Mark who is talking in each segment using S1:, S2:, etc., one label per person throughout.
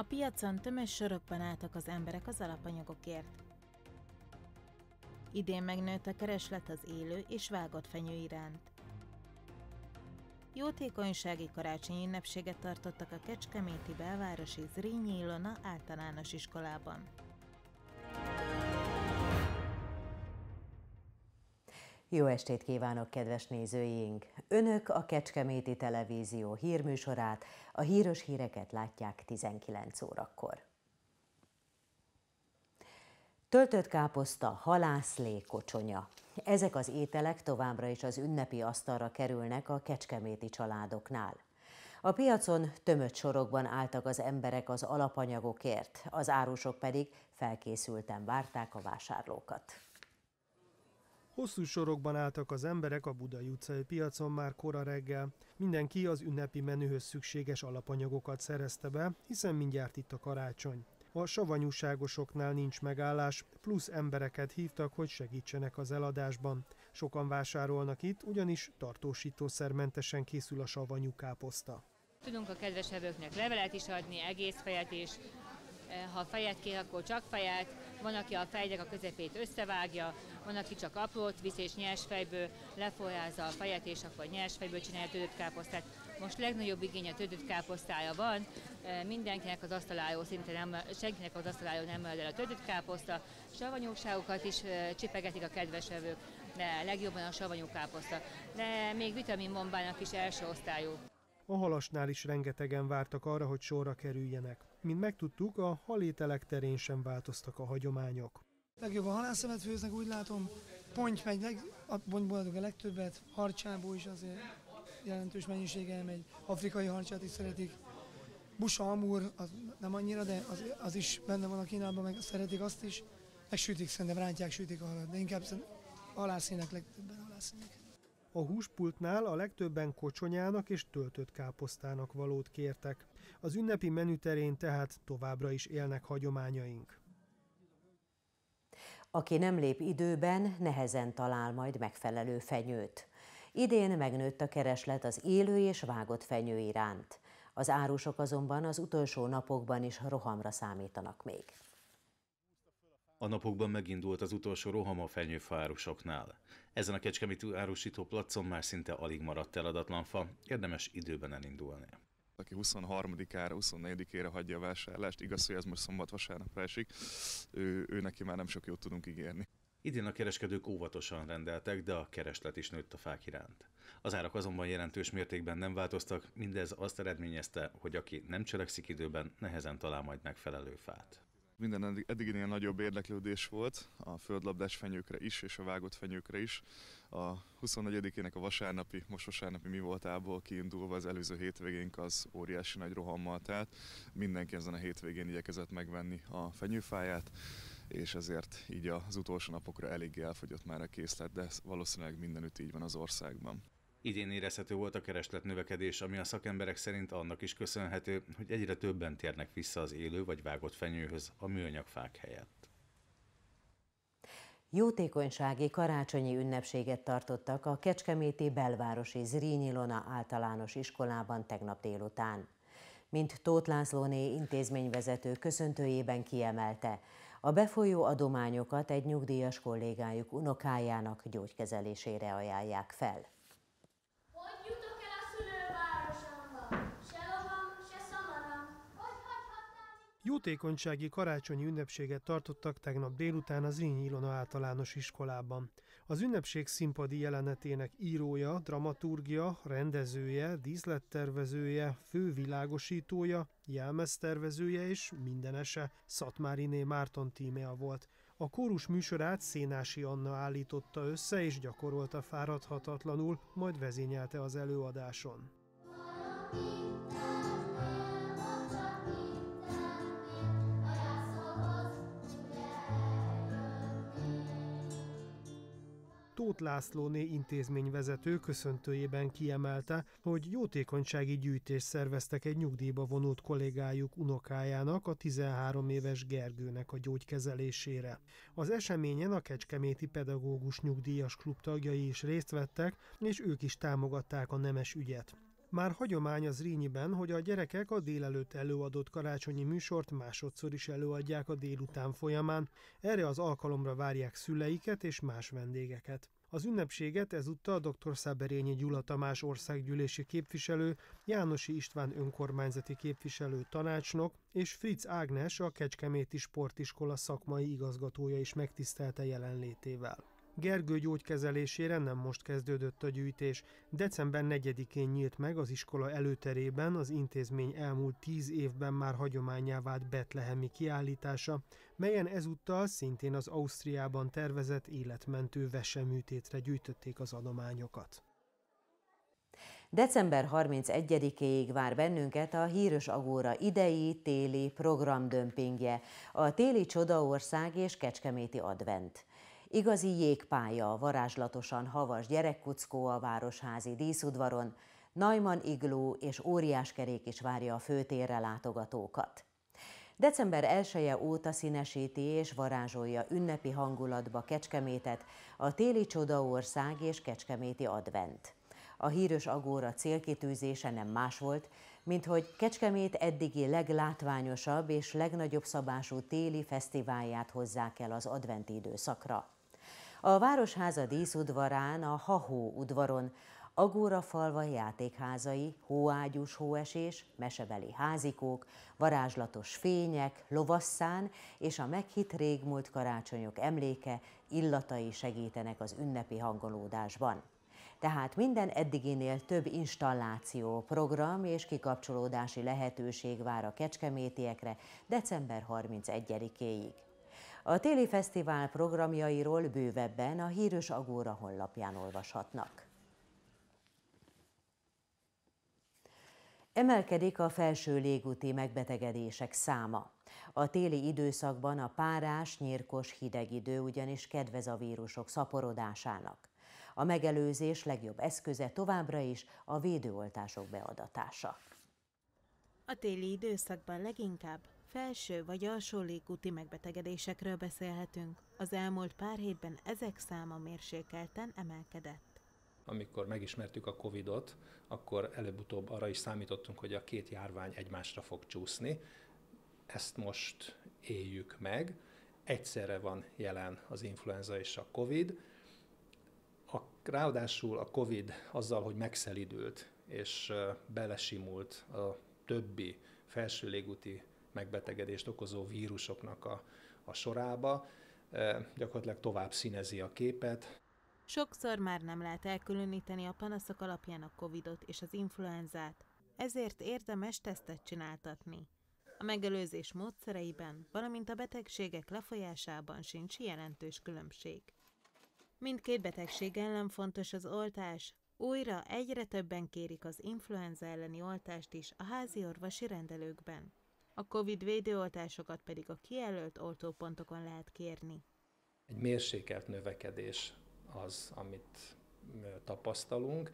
S1: A piacon tömös sorokban álltak az emberek az alapanyagokért. Idén megnőtt a kereslet az élő és vágott fenyő iránt. Jótékonysági karácsonyi ünnepséget tartottak a Kecskeméti belvárosi Zrínyi Ilona általános iskolában.
S2: Jó estét kívánok, kedves nézőink! Önök a Kecskeméti Televízió hírműsorát, a híros híreket látják 19 órakor. Töltött káposzta, halászlé, kocsonya. Ezek az ételek továbbra is az ünnepi asztalra kerülnek a kecskeméti családoknál. A piacon tömött sorokban álltak az emberek az alapanyagokért, az árusok pedig felkészülten várták a vásárlókat.
S3: Hosszú sorokban álltak az emberek a Budai utcai piacon már kora reggel. Mindenki az ünnepi menühöz szükséges alapanyagokat szerezte be, hiszen mindjárt itt a karácsony. A savanyúságosoknál nincs megállás, plusz embereket hívtak, hogy segítsenek az eladásban. Sokan vásárolnak itt, ugyanis tartósítószermentesen készül a savanyú káposzta.
S2: Tudunk a kedves levelet is adni, egész fejet is. Ha fejet kér, akkor csak fejet, van, aki a fejnek a közepét összevágja, van, aki csak aprót visz és nyers fejből lefolyázza a fejet, és akkor nyers fejből csinálja tödött káposztát. Most legnagyobb igény a tödött káposztája van, e, mindenkinek az asztalájó, szinte nem, senkinek az asztalájó nem el a tödött káposzta, savanyúságokat is e, csipegetik a kedves vevők, de legjobban a savanyú káposzta, de még vitaminbombának is első osztályú.
S3: A halasnál is rengetegen vártak arra, hogy sorra kerüljenek. Mint megtudtuk, a halételek terén sem változtak a hagyományok. Legjobb a halászemet főznek, úgy látom. Ponty megy, leg, a pontból adok a legtöbbet, harcsából is azért jelentős mennyisége elmegy. Afrikai harcsát is szeretik. Busa amúr, az nem annyira, de az, az is benne van a Kínában, meg szeretik azt is. Meg sütik, szerintem rántják, sütik a halat, de inkább halászének legtöbben halászének. A húspultnál a legtöbben kocsonyának és töltött káposztának valót kértek. Az ünnepi menüterén tehát továbbra is élnek hagyományaink.
S2: Aki nem lép időben, nehezen talál majd megfelelő fenyőt. Idén megnőtt a kereslet az élő és vágott fenyő iránt. Az árusok azonban az utolsó napokban is rohamra számítanak még.
S4: A napokban megindult az utolsó roham a fenyőfárusoknál. Ezen a kecskeméti árusító placon már szinte alig maradt eladatlan fa, érdemes időben elindulni. Aki 23-ára, 24-ére hagyja a vásárlást, igaz, hogy ez most szombat-vasárnapra esik, ő, ő neki már nem sok jót tudunk ígérni. Idén a kereskedők óvatosan rendeltek, de a kereslet is nőtt a fák iránt. Az árak azonban jelentős mértékben nem változtak, mindez azt eredményezte, hogy aki nem cselekszik időben, nehezen talál majd megfelelő fát minden eddiginél nagyobb érdeklődés volt a földlabdás fenyőkre is, és a vágott fenyőkre is. A 24-ének a vasárnapi, most vasárnapi mi voltából kiindulva az előző hétvégénk az óriási nagy rohammal telt. Mindenki ezen a hétvégén igyekezett megvenni a fenyőfáját, és ezért így az utolsó napokra eléggé elfogyott már a készlet, de valószínűleg mindenütt így van az országban. Idén érezhető volt a kereslet növekedés, ami a szakemberek szerint annak is köszönhető, hogy egyre többen térnek vissza az élő vagy vágott fenyőhöz a műanyagfák helyett.
S2: Jótékonysági karácsonyi ünnepséget tartottak a Kecskeméti belvárosi Zrínyilona lona általános iskolában tegnap délután. Mint Tóth Lászlóné intézményvezető köszöntőjében kiemelte, a befolyó adományokat egy nyugdíjas kollégájuk unokájának gyógykezelésére ajánlják fel.
S3: Jótékonysági karácsonyi ünnepséget tartottak tegnap délután az Rényi Ilona általános iskolában. Az ünnepség színpadi jelenetének írója, dramaturgia, rendezője, díszlettervezője, fővilágosítója, jelmeztervezője és mindenese Szatmáriné Márton tímea volt. A kórus műsorát Szénási Anna állította össze és gyakorolta fáradhatatlanul, majd vezényelte az előadáson.
S4: Valaki,
S3: Tóth Lászlóné intézményvezető köszöntőjében kiemelte, hogy jótékonysági gyűjtést szerveztek egy nyugdíjba vonult kollégájuk unokájának, a 13 éves Gergőnek a gyógykezelésére. Az eseményen a Kecskeméti Pedagógus Nyugdíjas Klub tagjai is részt vettek, és ők is támogatták a nemes ügyet. Már hagyomány az Rínyiben, hogy a gyerekek a délelőtt előadott karácsonyi műsort másodszor is előadják a délután folyamán, erre az alkalomra várják szüleiket és más vendégeket. Az ünnepséget ezúttal dr. Száberényi Gyula Tamás országgyűlési képviselő, Jánosi István önkormányzati képviselő tanácsnok és Fritz Ágnes a Kecskeméti Sportiskola szakmai igazgatója is megtisztelte jelenlétével. Gergő gyógykezelésére nem most kezdődött a gyűjtés. December 4-én nyílt meg az iskola előterében az intézmény elmúlt tíz évben már hagyományá vált betlehemi kiállítása, melyen ezúttal szintén az Ausztriában tervezett életmentő veseműtétre gyűjtötték az adományokat.
S2: December 31-éig vár bennünket a Hírös Agóra idei téli programdömpingje, a téli csodaország és kecskeméti advent. Igazi jégpálya, varázslatosan havas gyerekkuckó a Városházi díszudvaron, Najman igló és óriás kerék is várja a főtérre látogatókat. December 1 -e óta színesíti és varázsolja ünnepi hangulatba Kecskemétet a téli csodaország és Kecskeméti advent. A hírös agóra célkitűzése nem más volt, mint hogy Kecskemét eddigi leglátványosabb és legnagyobb szabású téli fesztiválját hozzák el az adventi időszakra. A Városháza díszudvarán, a Hahó udvaron, Agóra falva játékházai, hóágyús hóesés, mesebeli házikók, varázslatos fények, lovasszán és a meghitt régmúlt karácsonyok emléke illatai segítenek az ünnepi hangolódásban. Tehát minden eddiginél több installáció, program és kikapcsolódási lehetőség vár a kecskemétiekre december 31-éig. A téli fesztivál programjairól bővebben a hírös Agóra honlapján olvashatnak. Emelkedik a felső légúti megbetegedések száma. A téli időszakban a párás, nyírkos hideg idő ugyanis kedvez a vírusok szaporodásának. A megelőzés legjobb eszköze továbbra is a védőoltások beadatása.
S1: A téli időszakban leginkább Felső vagy alsó légúti megbetegedésekről beszélhetünk. Az elmúlt pár hétben ezek száma mérsékelten emelkedett
S5: amikor megismertük a Covid-ot, akkor előbb-utóbb arra is számítottunk, hogy a két járvány egymásra fog csúszni. Ezt most éljük meg. Egyszerre van jelen az influenza és a Covid. A, ráadásul a Covid azzal, hogy megszelidült és belesimult a többi felső légúti megbetegedést okozó vírusoknak a, a sorába, gyakorlatilag tovább színezi a képet.
S1: Sokszor már nem lehet elkülöníteni a panaszok alapján a Covidot és az influenzát, ezért érdemes tesztet csináltatni. A megelőzés módszereiben, valamint a betegségek lefolyásában sincs jelentős különbség. Mindkét betegség ellen fontos az oltás. Újra egyre többen kérik az influenza elleni oltást is a házi orvosi rendelőkben a COVID védőoltásokat pedig a kijelölt oltópontokon lehet kérni.
S5: Egy mérsékelt növekedés az, amit tapasztalunk.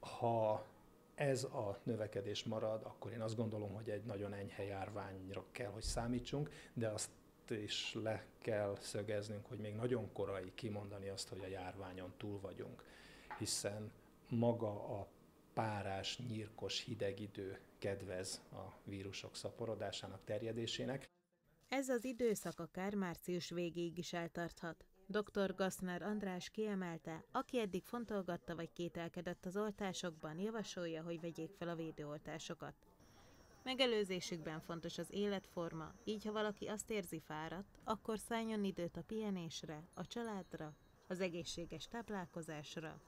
S5: Ha ez a növekedés marad, akkor én azt gondolom, hogy egy nagyon enyhe járványra kell, hogy számítsunk, de azt is le kell szögeznünk, hogy még nagyon korai kimondani azt, hogy a járványon túl vagyunk, hiszen maga a párás, nyírkos, hideg idő kedvez a vírusok szaporodásának, terjedésének.
S1: Ez az időszak akár március végéig is eltarthat. Dr. Gassner András kiemelte, aki eddig fontolgatta vagy kételkedett az oltásokban, javasolja, hogy vegyék fel a védőoltásokat. Megelőzésükben fontos az életforma, így ha valaki azt érzi fáradt, akkor szálljon időt a pihenésre, a családra, az egészséges táplálkozásra,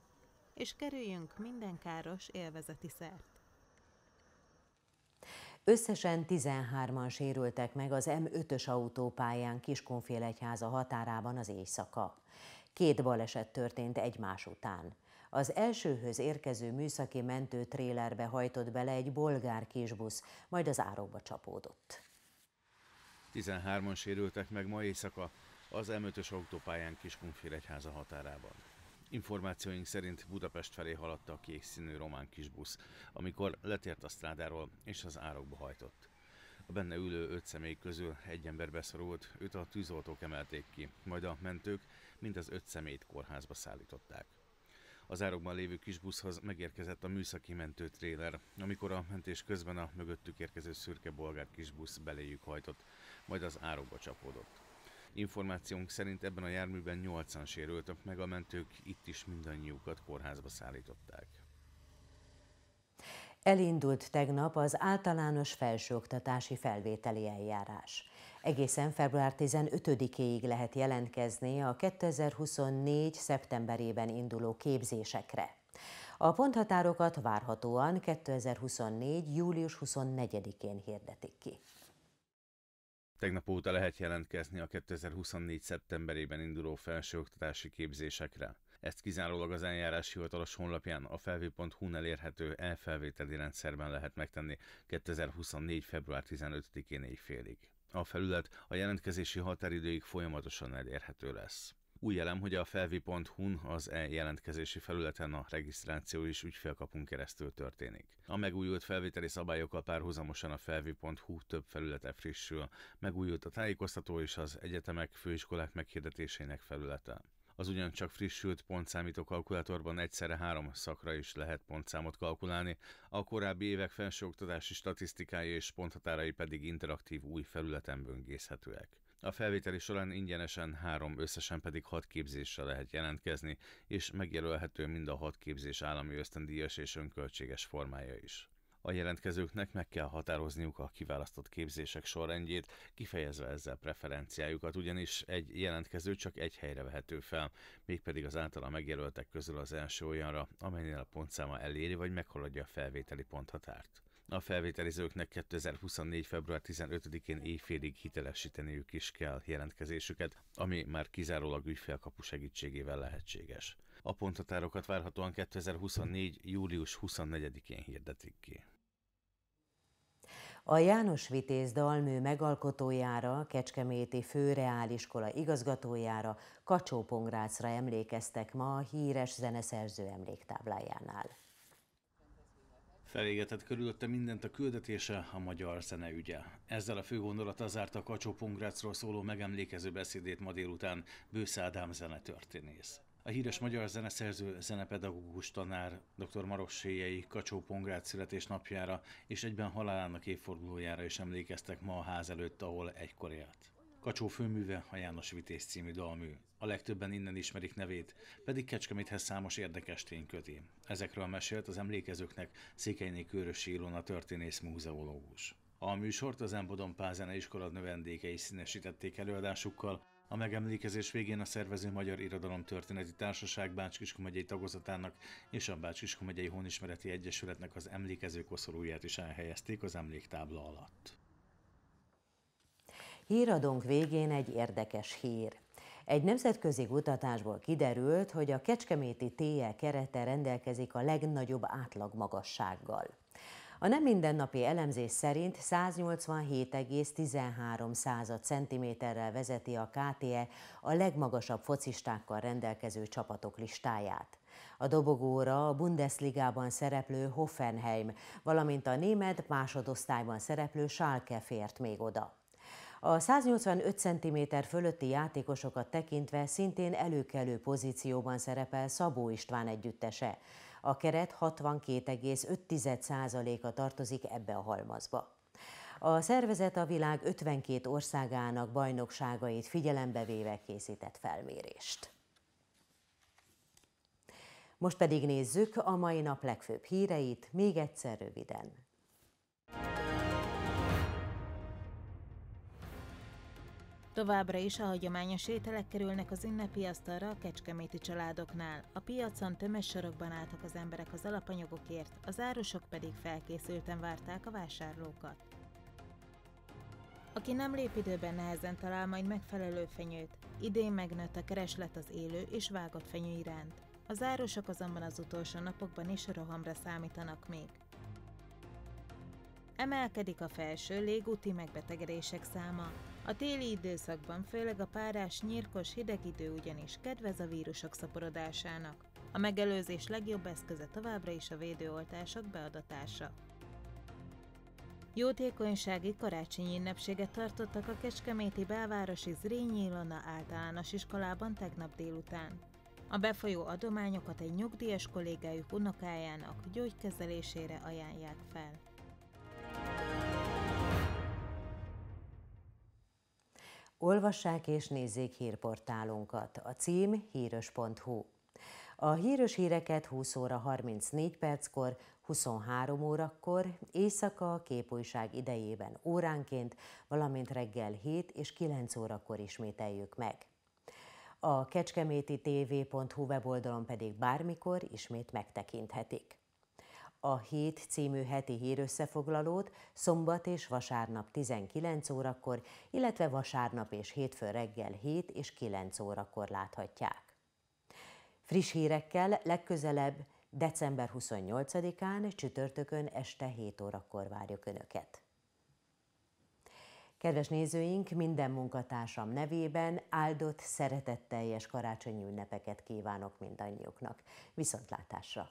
S1: és kerüljünk minden káros élvezeti szert.
S2: Összesen 13-an sérültek meg az M5-ös autópályán Kiskunfélegyháza határában az éjszaka. Két baleset történt egymás után. Az elsőhöz érkező műszaki mentő trélerbe hajtott bele egy bolgár kisbusz, majd az árokba csapódott.
S4: 13-an sérültek meg ma éjszaka az M5-ös autópályán Kiskunfélegyháza határában. Információink szerint Budapest felé haladta a kék színű román kisbusz, amikor letért a strádáról és az árokba hajtott. A benne ülő öt személy közül egy ember beszorult, őt a tűzoltók emelték ki, majd a mentők mind az öt szemét kórházba szállították. Az árokban lévő kisbuszhoz megérkezett a műszaki tréler, amikor a mentés közben a mögöttük érkező szürke bolgár kisbusz beléjük hajtott, majd az árokba csapódott. Információnk szerint ebben a járműben 80 sérültek meg, a mentők itt is mindannyiukat kórházba szállították.
S2: Elindult tegnap az általános felsőoktatási felvételi eljárás. Egészen február 15-éig lehet jelentkezni a 2024. szeptemberében induló képzésekre. A ponthatárokat várhatóan 2024. július 24-én hirdetik ki.
S4: Tegnap óta lehet jelentkezni a 2024. szeptemberében induló felsőoktatási képzésekre. Ezt kizárólag az eljárás hivatalos honlapján a felvő.hu-n elérhető elfelvételi rendszerben lehet megtenni 2024. február 15-én éjfélig. A felület a jelentkezési határidőig folyamatosan elérhető lesz. Új jelem, hogy a felvi.hu-n az e-jelentkezési felületen a regisztráció is ügyfélkapunk keresztül történik. A megújult felvételi szabályokkal párhuzamosan a felvi.hu több felülete frissül, megújult a tájékoztató és az egyetemek, főiskolák meghirdetésének felülete. Az ugyancsak frissült pontszámító kalkulátorban egyszerre három szakra is lehet pontszámot kalkulálni, a korábbi évek felsőoktatási statisztikái és ponthatárai pedig interaktív új felületen böngészhetőek. A felvételi során ingyenesen három, összesen pedig hat képzésre lehet jelentkezni, és megjelölhető mind a hat képzés állami ösztöndíjas és önköltséges formája is. A jelentkezőknek meg kell határozniuk a kiválasztott képzések sorrendjét, kifejezve ezzel preferenciájukat, ugyanis egy jelentkező csak egy helyre vehető fel, mégpedig az általa megjelöltek közül az első olyanra, amelynél a pontszáma eléri vagy meghaladja a felvételi ponthatárt. A felvételizőknek 2024. február 15-én éjfélig hitelesíteniük is kell jelentkezésüket, ami már kizárólag ügyfélkapu segítségével lehetséges. A ponthatárokat várhatóan 2024. július 24-én hirdetik ki.
S2: A János Vitéz dalmű megalkotójára, Kecskeméti Főreáliskola igazgatójára, Kacsó Pongrácra emlékeztek ma a híres zeneszerző emléktáblájánál.
S4: Felégetett körülötte mindent a küldetése, a magyar zene ügye. Ezzel a főgondolat zárta a Kacsó Pongrácról szóló megemlékező beszédét ma délután Bősze Ádám zenetörténész. A híres magyar zeneszerző, zenepedagógus tanár dr. Maros Séjei Kacsó Pongrác születésnapjára és egyben halálának évfordulójára is emlékeztek ma a ház előtt, ahol egykor élt. Kacsó főműve a János Vitéz című dalmű. A legtöbben innen ismerik nevét, pedig Kecskeméthez számos érdekes tény köti. Ezekről mesélt az emlékezőknek Székelyné Körösi Ilona történész múzeológus. A műsort az Embodon Pázene iskola növendékei színesítették előadásukkal, a megemlékezés végén a szervező Magyar Irodalom Történeti Társaság bács megyei tagozatának és a bács megyei Honismereti Egyesületnek az emlékező koszorúját is elhelyezték az emléktábla alatt.
S2: Híradónk végén egy érdekes hír. Egy nemzetközi kutatásból kiderült, hogy a kecskeméti téje kerete rendelkezik a legnagyobb átlagmagassággal. A nem mindennapi elemzés szerint 187,13 cm-rel vezeti a KTE a legmagasabb focistákkal rendelkező csapatok listáját. A dobogóra a Bundesligában szereplő Hoffenheim, valamint a német másodosztályban szereplő Schalke fért még oda. A 185 cm fölötti játékosokat tekintve szintén előkelő pozícióban szerepel Szabó István együttese. A keret 62,5%-a tartozik ebbe a halmazba. A szervezet a világ 52 országának bajnokságait figyelembe véve készített felmérést. Most pedig nézzük a mai nap legfőbb híreit, még egyszer röviden.
S1: Továbbra is a hagyományos ételek kerülnek az ünnepi asztalra a kecskeméti családoknál. A piacon tömes sorokban álltak az emberek az alapanyagokért, az árusok pedig felkészülten várták a vásárlókat. Aki nem lép időben, nehezen talál majd megfelelő fenyőt. Idén megnőtt a kereslet az élő és vágott fenyő iránt. Az árusok azonban az utolsó napokban is rohamra számítanak még. Emelkedik a felső légúti megbetegedések száma. A téli időszakban főleg a párás, nyírkos, hideg idő ugyanis kedvez a vírusok szaporodásának. A megelőzés legjobb eszköze továbbra is a védőoltások beadatása. Jótékonysági karácsonyi ünnepséget tartottak a Kecskeméti belvárosi Zrínyi Ilona általános iskolában tegnap délután. A befolyó adományokat egy nyugdíjas kollégájuk unokájának gyógykezelésére ajánlják fel.
S2: Olvassák és nézzék hírportálunkat. A cím hírös.hu. A hírös híreket 20 óra 34 perckor, 23 órakor, éjszaka a képújság idejében óránként, valamint reggel 7 és 9 órakor ismételjük meg. A kecskeméti tv.hu weboldalon pedig bármikor ismét megtekinthetik a Hét című heti hírösszefoglalót szombat és vasárnap 19 órakor, illetve vasárnap és hétfő reggel 7 és 9 órakor láthatják. Friss hírekkel legközelebb december 28-án csütörtökön este 7 órakor várjuk Önöket. Kedves nézőink, minden munkatársam nevében áldott, szeretetteljes karácsonyi ünnepeket kívánok mindannyiuknak. Viszontlátásra!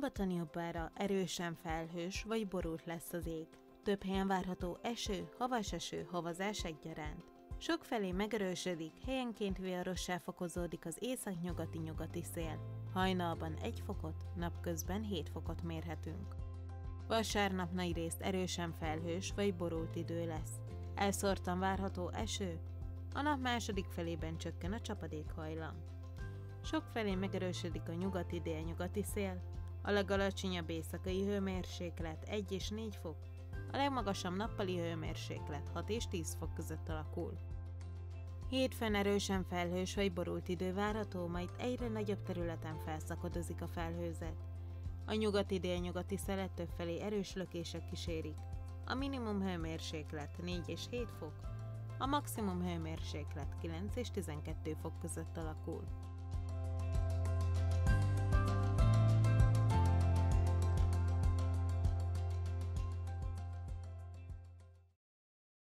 S1: Szombaton jobbára erősen felhős vagy borult lesz az ég. Több helyen várható eső, havas eső, havazás egyaránt. felé megerősödik, helyenként viharossá fokozódik az északnyugati-nyugati szél. Hajnalban 1 fokot, napközben 7 fokot mérhetünk. Vasárnap részt erősen felhős vagy borult idő lesz. Elszórtan várható eső, a nap második felében csökken a csapadékhajlam. felé megerősödik a nyugati nyugati szél, a legalacsonyabb éjszakai hőmérséklet 1 és 4 fok, a legmagasabb nappali hőmérséklet 6 és 10 fok között alakul. Hétfőn erősen felhős vagy borult idő várható, majd egyre nagyobb területen felszakadozik a felhőzet. A nyugati délnyugati szelet felé erős lökések kísérik. A minimum hőmérséklet 4 és 7 fok, a maximum hőmérséklet 9 és 12 fok között alakul.